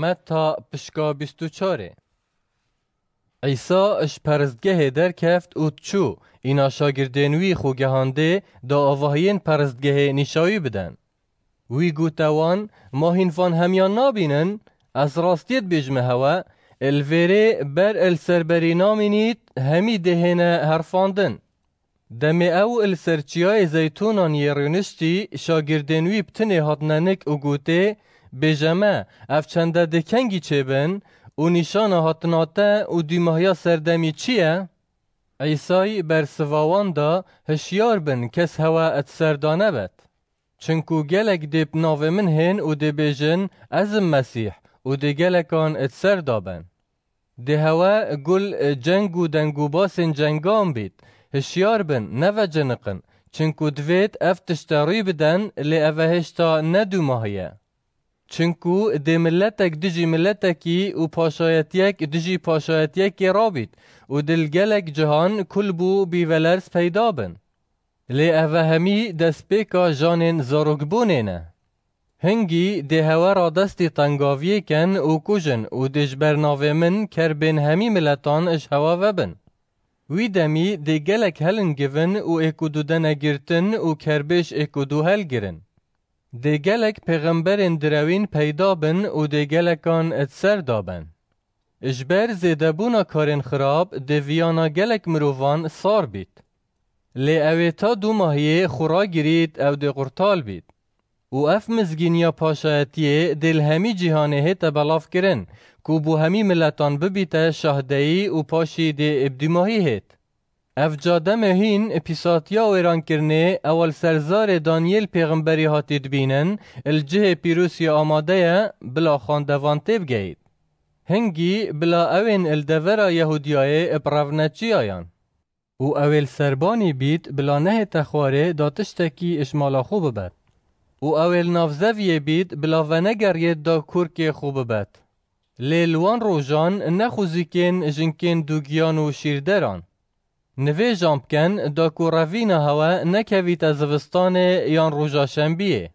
متا پشکا بیستو چاره اش پرزدگه در کفت او چو اینا شاگردینوی خو گهانده دا آواهین پرزدگه نشایی بدن وی گوتوان ما فان همیان نابینن از راستیت بیجمه هوا الویره بر السربری نامینید همی دهنه هرفاندن دمی او السرچیای زیتونان یرونشتی شاگردینوی بتنه هاتنانک و گوته بجمه افچنده دکنگی چه بن و نشان هاتناته و دیمهیا سردمی چیه؟ عیسایی بر سواوان دا هشیار بن کس هوا ات سردانه بد. چنکو گلک دیب ناوه من هین و دی از مسیح او دی گلکان ات سردابن. دی هوا گل جنگ و دنگو جنگام جنگان بید. هشیار بن نو جنقن. چنکو دوید افتشتا بدن لی افهشتا ندو چونکو د ملتک دجی ملتکی او پاشایتیک دجی پاشایتیک بید و دلگلک جهان کل بو بی ولرز پیدا بن. لی اوه همی دست پیکا جانین زاروک نه. هنگی ده را دستی تنگاویه کن او کجن و دیج برناوه من کر بین همی ملتان اش هوا وبن. وی دمی ده گلک هلن گفن و اکودو دنگیرتن و کربش اکودو هل گرن. د گلک پیغمبر دروین پیدا بن و د گلکان اتسر دابن. اجبار اجبر کارین کارن خراب د ویانا گلک مرووان سار بید. لی اوی تا دو ماهی خورا گیرید او د قرطال بید. او اف مزگینیا پاشایتیه دلهمی همی جیهانه هی تبلاف کرن کو بو همی ملتان ببیته شاهدهی او پاشی دی ابدی ماهی هید. اف مهین اپیسات و ایران کرنه اول سرزار دانیل پیغمبری هاتی دبینن الجه پیروسی آماده بلا خاندوان تیب گید. هنگی بلا اوین الدورا یهودیای ابراونچی آیان. او اول سربانی بیت بلا نه تخواره داتشتکی اشمالا خوب بد. او اول نافزویه بیت بلا ونگر یه دا کرک خوب بد. لیلوان روژان نخوزیکین جنکین دوگیان و شیردران. نوی جامبکن دا که روینا هوا نکوی تا یان روژا شنبیه.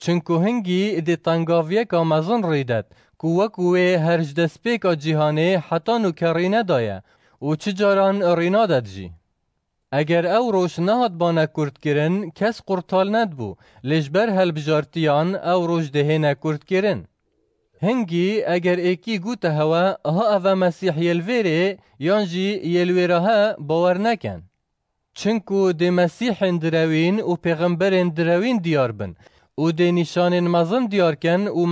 چنکو هنگی دی تنگاویه که مزن ریدد که وکوی هر جدسپی که جیهانه حتا نو کری ندایه و چ جاران رینا داد جی. اگر او روش نهاد بانه کرد کس قرطال ند بو لشبر هلبجارتیان او روش نکرد هنگی هەنگی ئەگەر هوا ها ها ئەڤە یلویره یانجی ژی ها باور نکن. چنکو دێ مسیح درەوین و پیغمبر درەوین دیار بن و نشان مزن دیار کن و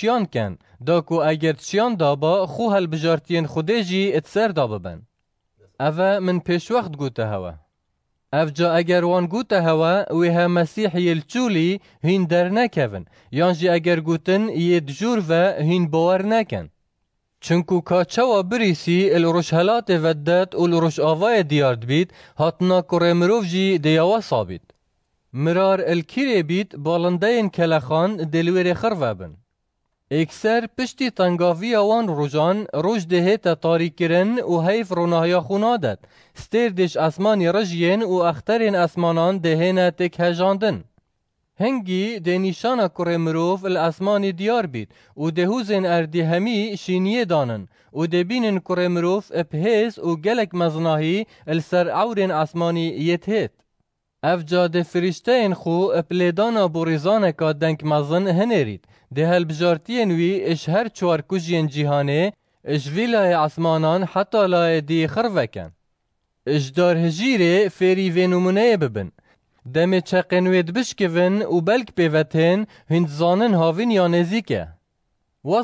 کن کن، داکو اگر چیان دابا خو بجارتین خودێ جی دا ببن. ئەڤە من وقت پێشوەخت هوا. افجا اگر وان گوتەهەوە وێ هە مەسیحیل چولی هین دەرنەکەون یانجی اگر گوتن یە و هین بۆوەەر نکن چونکو کاچەوە بریسی ئل هلات ڤەدەت و لە ڕۆژئاوایە دیارد بید هاتنا کوڕێ مروف جی دیاوا سابید مرار الکیری بید بالنده این کلخان دلویر بن. اکثر پشتی تنگاوی اوان روژان روج دهه تا تاری و حیف روناهی خونادت. ستردش اسمان رجین و اخترین اسمانان دهن تک هنگی ده نیشان کره مروف دیار بید و دهوزن اردی همی دانن و ده بینن کره مروف و گلک مزناهی السر عورن اسمانی یتهت. افجاد جاده فرشته این خو اپلیدانا بوریزان که دنگ مزن هنرید. ده هل بجارتی اش هر چوار کجی اش ویلای عثمانان حتا لای دی خروکن. اش دار هجیره فری وی نمونه ببن. دم چه بشکوین و بلک پیوتین هند زانن هاوین یا نزیکه. و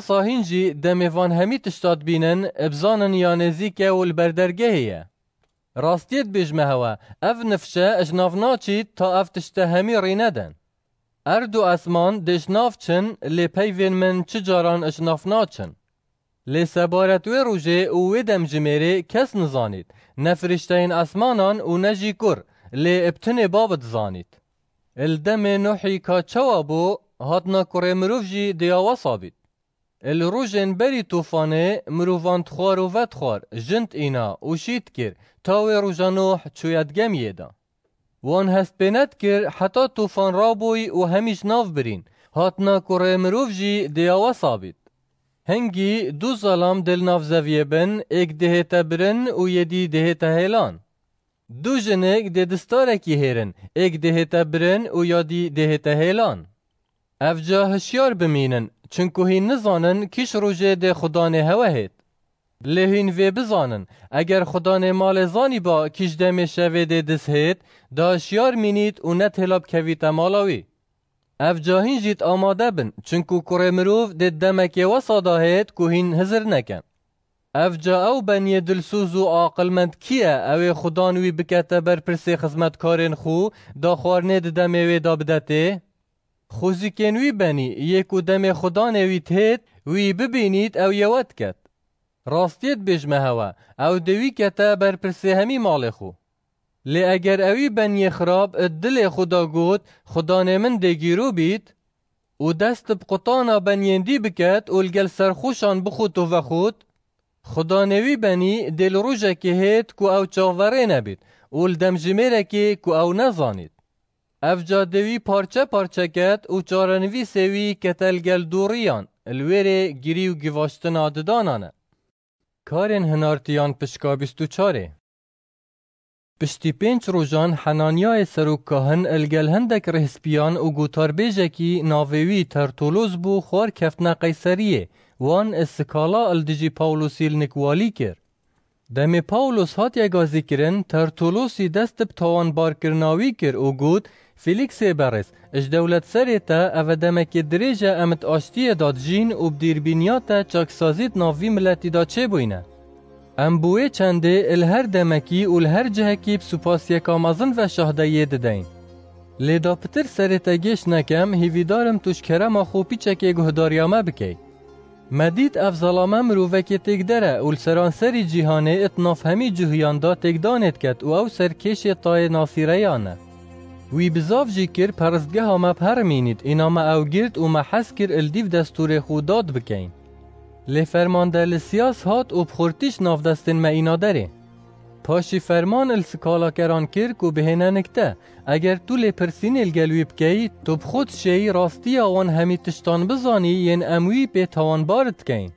دمه وان همی تشتاد بینن ابزانن یا نزیکه و البردرگه راستید بێژمەهەوە هوا، نفشە نفشه ناچیت تا اف تشتە هەمی ندن. اردو و ئەسمان چن لی پیوین من چجاران جاران ئەژناف ناچن لێ سەبارەت وێ ویدم و وێ نزانید. کەس نزانیت و نجیکر کوور لێ بابت زانید. الدم نوحی کا چوابو هاتنا کوڕێ مروف جی دیاوە الروژن بری توفانه مرواند خوار و ود خوار جند اینا شید کر تاوی روژانوح چوید گم وان هست بیند کر حتا توفان رابوی و همیش ناف برین حتنا کره مروف جی دیاوه ثابت. هنگی دو ظلام دل ناف زویه بن ایک دهه تا برن و یدی دهه تا دو جنگ ده دستاره کی هیرن ایک دهه تا برن و یدی دهه تا هیلان. افجاه شیار بمینن چونکو هی نزانن کیش روجه ده خدانه هوا هید. لهین وی بزانن اگر نه مال زانی با کیش دم شوه ده دس هید داشیار مینید و نت هلاب کویت مالاوی. اف جاهین جیت آماده بن چونکو کره مروف ده و ساده هید که هین هزر نکن. اف جا او بنی دلسوز و مند کیه اوی خدانوی بکته بر پرسی کارین خو دا خوارنه ده دمه وی دا بدته؟ خۆزیکێن وی بەنی یەک و دەمێ خوددانێویت هێت وی ببینیت ئەو یەوەت کەت ڕاستیت بێژمە هەوە ئەو دەوی کەتە بەرپرسێ هەمی ماڵێ خو لێ ئەگەر ئەوی بەنیە خراپ دلێ خودداگوت خوددانێ من دەگیرو بیت و دەست بقوتانە بەنیێندی بکەت ئولگەل سەرخۆشان بخوت و بەخوت خوددانێوی بەنی دلڕوژێکی هێت کو ئەو چاوەڕێ نەبیت ئول دەمژمێرەکی کو ئەو نەزانیت افجادوی پارچه پارچه کد او چارانوی سوی که تلگل دوریان، الویره گیری و گواشت ناددانانه. کارین هنارتیان پشکا و چاره پشتی پنج روژان، هنانیای سروک که الگل هندک رهسپیان، او و گوتار بی ناویوی ترتولوز بو خوار کفت نقی سریه وان اسکالا الدیجی پاولوسی لنکوالی کرد. دمی پاولوس هات یگازی کردن، ترتولوزی دست پتاوان بار کرناوی کرد و گود، فیلیکس بەڕێز تا دەولەت دمک ئەvە امت درێژە داد جین و چاک چاکسازیت ناوی ملتی دا چه ئەم ام چەندێ چنده الهر دمکی و هەر و شهده مەزن və شەهدەیە دەدەین. لێداپتر سەرێتە گەشت نکم هیویدارم توشکەرە ماخۆپی چەکێک هداریامە بکەیت. دره، ئەف زەڵامە مرۆڤێکی تێکدەرە و سەرانسەری جیهانێ ئتناف هەمی جوهیاندا تێکدانێت کت و ئەو تای ناصیره وی بزاف جی کر پرستگه ما پر مینید اینا ما او گرد و ما حس کر الدیف دستور خوداد بکین لی فرمان سیاس هات و بخورتیش ناف دستین ما اینا داره پاشی فرمان السکالا کران کر کو بهنه نکته اگر تو لی پرسین الگلوی بکی تو بخود شی راستی آوان همی تشتان بزانی ین اموی به توان بارد کین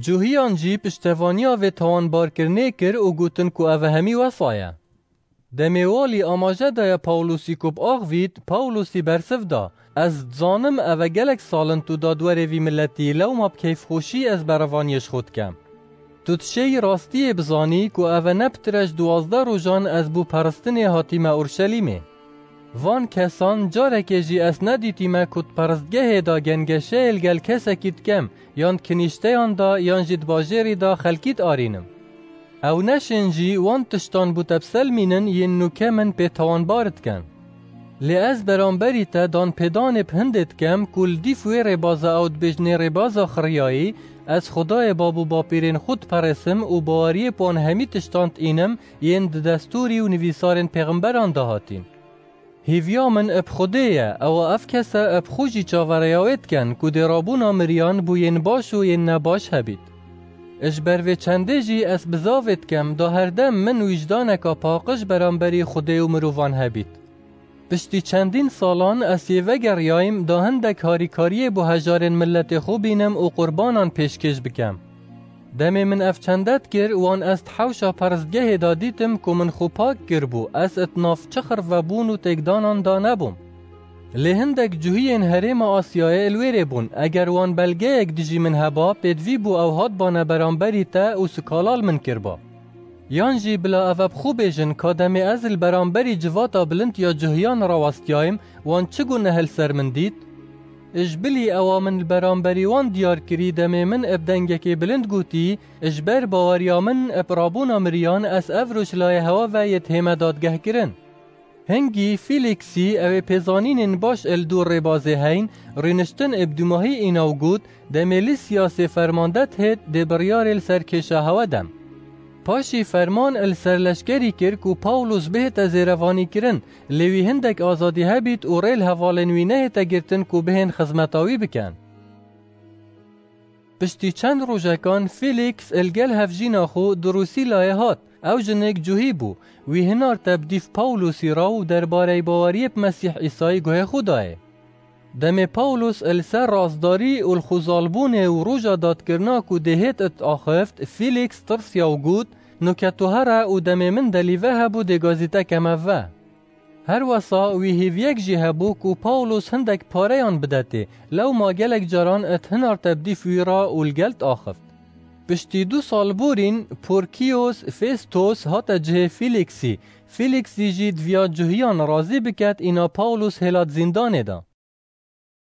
جوهیان جی پشتوانی آوه توان بار کرنه کر و گوتن کو او همی وصایه د میوالی اماجه یا پاولوسی کوب اوغ وید پاولوسی برسف دا از زانم او گلک سالن تو دا وی ملتی لو ماب کیف خوشی از بروانیش خود کم تو تشی راستی بزانی که او نبترش دوازده روزان از بو پرستن حاتیم اورشلیم. وان کسان جاره که جی از ندیتی ما کت پرستگه دا گنگشه الگل کسکیت کم یان کنیشته دا یان جید باجری دا خلکیت آرینم او نشنجی وان تشتان بو تبسل مینن ین نوکه من توان بارد کن. لی از بران تا دان پیدان پهندت کم کل دیف ربازه ریباز آود بجنی خریایی از خدای بابو با پیرین خود پرسم و باری پان همی تشتانت اینم ین دستوری و نویسارین پیغمبران دهاتین. هیویا من اب خوده او اف ابخوجی اب خوشی چاوریاویت کن کود رابون آمریان بو ین باش و ین نباش هبید. اش بر و چنده جی از بزاوید کم دا هر دم من وجدانکا پاقش بری خوده و مروان هبید. پشتی چندین سالان اس وگر یایم دا هندک کاری بو هجارین ملت خوبینم بینم و قربانان پیشکش بکم. دمی من اف چندت کر وان است حوشا پرزگه دادیتم که من خو پاک گر بو از اتناف چخر و بون و تگدانان دا نبوم. لە هەندێک جوهیەن هەرێمە ئاسیایە ئەلوێرێ بوون ئەگەر وان بەلگەیەک دژی من هەبا پێدوی بو ئەو هات بانە بەرامبەری تا و سکالال من کردبا یان جی بلا ئەە بخوو بێژن کادەمێ ئەزل بەرامبەری جواتا بلند یا جوهیان ڕاوەستیایم وان چگو هەل سر من دیت ئژبلی ئەوا من بەرامبەری وان دیارکردی دەمێ من ئەب دەنگەکی بلند گوتی ئژبەر باوەریا من ئەپرابوونا مریان ئەس ئەڤروش لای هەوا ڤەت دادگه دادگەهکردن هنگی فیلیکسی او پیزانین باش دور ربازه هین رینشتن ابدوماهی ایناو گود ملی سیاسی فرماندت هید دبریار ال هوا دم. پاشی فرمان ال سرلشگری کرد که پاولوس به تزیروانی کرن لیوی هندک آزادی هبید و ریل نه تگرتن کو بهن خزمتاوی بکن. پشتی چند روژکان فیلیکس ئەلگەل هەفژینە خۆ دروسی لایهات هات جنگ جوهی بو وی هنار پاولوس راو در باره باوەریەت مسیح ایسای گوه خدای دم پاولوس السر رازداری و خوزالبوونێ و ڕۆژە دادکردنا کو دهیت ات آخفت فیلیکس ترسیا و گوت نوکەتوهرە و دم من دەلیڤە هەبوو دێگازیتە کەمەڤە. هر وسا وی یک جی بو کو پاولوس هندک پاریان بدته لو ما گلک جاران ات هنار تبدی اول گلت آخفت پشتی دو سال بورین پورکیوس فیستوس هات جه فیلیکسی فیلیکسی جی دویا جهیان رازی بکت اینا پاولوس هلات زندانه دا